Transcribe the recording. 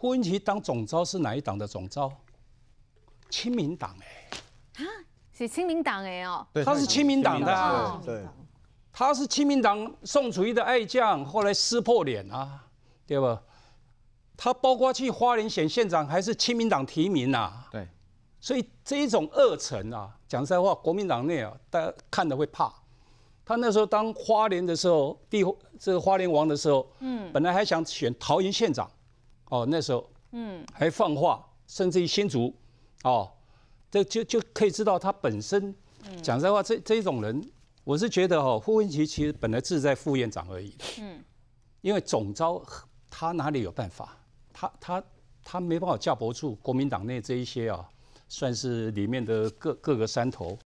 胡文奇当总召是哪一党的总召？亲民党哎。啊，是亲民党哎哦。对。他是亲民党的。啊，对。他是亲民党宋楚瑜的爱将，后来撕破脸啊，对吧？他包括去花莲选县长，还是亲民党提名呐？对。所以这一种二层啊，讲实在话，国民党内啊，大家看的会怕。他那时候当花莲的时候，第这个花莲王的时候，嗯，本来还想选桃园县长。哦，那时候，嗯，还放话，甚至于新竹，哦，这就就可以知道他本身，讲真话，这这种人，我是觉得哦，傅文琪其实本来只是在副院长而已嗯，因为总招他哪里有办法，他他他没办法架不住国民党内这一些啊，算是里面的各各个山头。